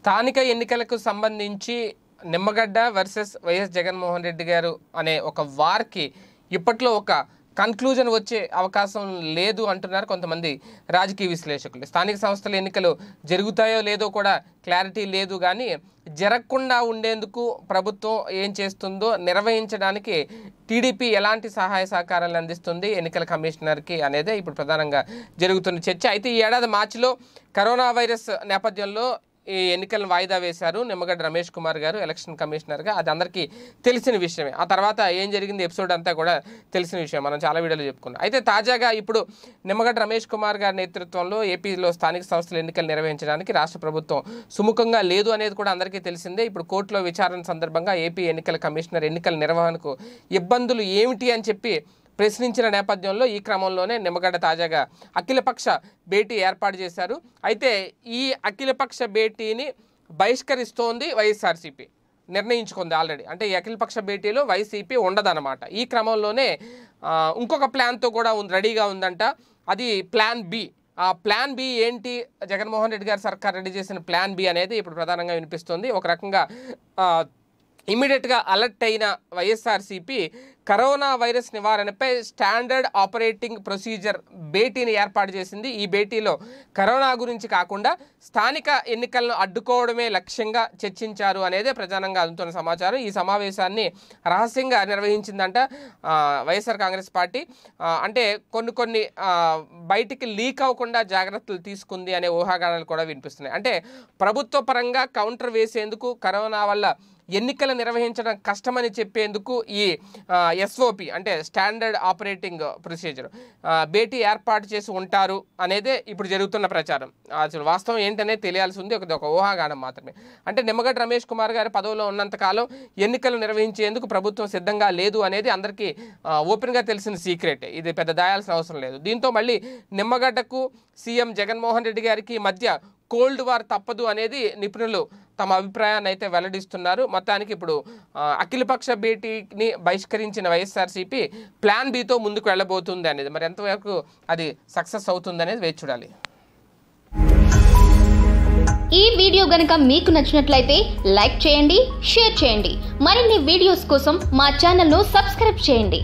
స్థానిక ఎన్నికలకు సంబంధించి నిమ్మగడ్డ వర్సెస్ వైఎస్ జగన్మోహన్ రెడ్డి గారు అనే ఒక వార్కి ఇప్పట్లో ఒక కన్క్లూజన్ వచ్చే అవకాశం లేదు అంటున్నారు కొంతమంది రాజకీయ విశ్లేషకులు స్థానిక సంస్థల ఎన్నికలు జరుగుతాయో లేదో కూడా క్లారిటీ లేదు కానీ జరగకుండా ఉండేందుకు ప్రభుత్వం ఏం చేస్తుందో నిర్వహించడానికి టీడీపీ ఎలాంటి సహాయ సహకారాలు అందిస్తుంది ఎన్నికల కమిషనర్కి అనేదే ఇప్పుడు ప్రధానంగా జరుగుతున్న చర్చ అయితే ఈ ఏడాది మార్చిలో కరోనా వైరస్ నేపథ్యంలో ఈ ఎన్నికలను వాయిదా వేశారు నిమ్మగడ్డ రమేష్ కుమార్ గారు ఎలక్షన్ కమిషనర్గా అది అందరికీ తెలిసిన విషయమే ఆ తర్వాత ఏం జరిగింది ఎపిసోడ్ అంతా కూడా తెలిసిన విషయం మనం చాలా వీడియోలు చెప్పుకున్నాం అయితే తాజాగా ఇప్పుడు నిమ్మగడ్డ రమేష్ కుమార్ గారి నేతృత్వంలో ఏపీలో స్థానిక సంస్థల ఎన్నికలు నిర్వహించడానికి రాష్ట్ర ప్రభుత్వం సుముఖంగా లేదు అనేది కూడా అందరికీ తెలిసిందే ఇప్పుడు కోర్టులో విచారణ సందర్భంగా ఏపీ ఎన్నికల కమిషనర్ ఎన్నికల నిర్వహణకు ఇబ్బందులు ఏమిటి అని చెప్పి ప్రశ్నించిన నేపథ్యంలో ఈ క్రమంలోనే నిమ్మగడ్డ తాజాగా అఖిలపక్ష భేటీ ఏర్పాటు చేశారు అయితే ఈ అఖిలపక్ష భేటీని బహిష్కరిస్తోంది వైఎస్ఆర్సీపీ నిర్ణయించుకుంది ఆల్రెడీ అంటే ఈ అఖిలపక్ష భేటీలో వైసీపీ ఉండదన్నమాట ఈ క్రమంలోనే ఇంకొక ప్లాన్తో కూడా రెడీగా ఉందంట అది ప్లాన్ బి ఆ ప్లాన్ బి ఏంటి జగన్మోహన్ రెడ్డి గారి సర్కార్ రెడీ చేసిన ప్లాన్ బి అనేది ఇప్పుడు ప్రధానంగా వినిపిస్తుంది ఒక రకంగా ఇమీడియట్గా అలర్ట్ అయిన వైఎస్ఆర్సీపీ కరోనా వైరస్ నివారణపై స్టాండర్డ్ ఆపరేటింగ్ ప్రొసీజర్ భేటీని ఏర్పాటు చేసింది ఈ భేటీలో కరోనా గురించి కాకుండా స్థానిక ఎన్నికలను అడ్డుకోవడమే లక్ష్యంగా చర్చించారు అనేదే ప్రధానంగా అందుతున్న సమాచారం ఈ సమావేశాన్ని రహస్యంగా నిర్వహించిందంట వైఎస్ఆర్ కాంగ్రెస్ పార్టీ అంటే కొన్ని కొన్ని బయటికి లీక్ అవ్వకుండా జాగ్రత్తలు తీసుకుంది అనే ఊహాగానాలు కూడా వినిపిస్తున్నాయి అంటే ప్రభుత్వ పరంగా కౌంటర్ వేసేందుకు కరోనా వల్ల ఎన్నికలు నిర్వహించడం కష్టమని చెప్పేందుకు ఈ ఎస్ఓపి అంటే స్టాండర్డ్ ఆపరేటింగ్ ప్రొసీజర్ భేటీ ఏర్పాటు చేసి ఉంటారు అనేదే ఇప్పుడు జరుగుతున్న ప్రచారం అసలు వాస్తవం ఏంటనే తెలియాల్సి ఉంది ఒకది ఒక ఊహాగానం మాత్రమే అంటే నిమ్మగడ్డ రమేష్ కుమార్ గారు పదవిలో ఉన్నంతకాలం ఎన్నికలు నిర్వహించేందుకు ప్రభుత్వం సిద్ధంగా లేదు అనేది అందరికీ ఓపెన్గా తెలిసిన సీక్రెట్ ఇది పెద్ద దాయాల్సిన అవసరం లేదు దీంతో మళ్ళీ నిమ్మగడ్డకు సీఎం జగన్మోహన్ రెడ్డి గారికి మధ్య కోల్డ్ వార్ తప్పదు అనేది నిపుణులు తమ అభిప్రాయాన్ని అయితే వెల్లడిస్తున్నారు మొత్తానికి ఇప్పుడు అఖిలపక్ష భేటీని బహిష్కరించిన వైఎస్ఆర్సీపీ ప్లాన్ బితో ముందుకు వెళ్ళబోతుంది అనేది మరి ఎంతవరకు అది సక్సెస్ అవుతుంది అనేది వేచి చూడాలి ఈ వీడియో గనక మీకు నచ్చినట్లయితే లైక్ చేయండి షేర్ చేయండి మరిన్ని వీడియోస్ కోసం మా ఛానల్ను సబ్స్క్రైబ్ చేయండి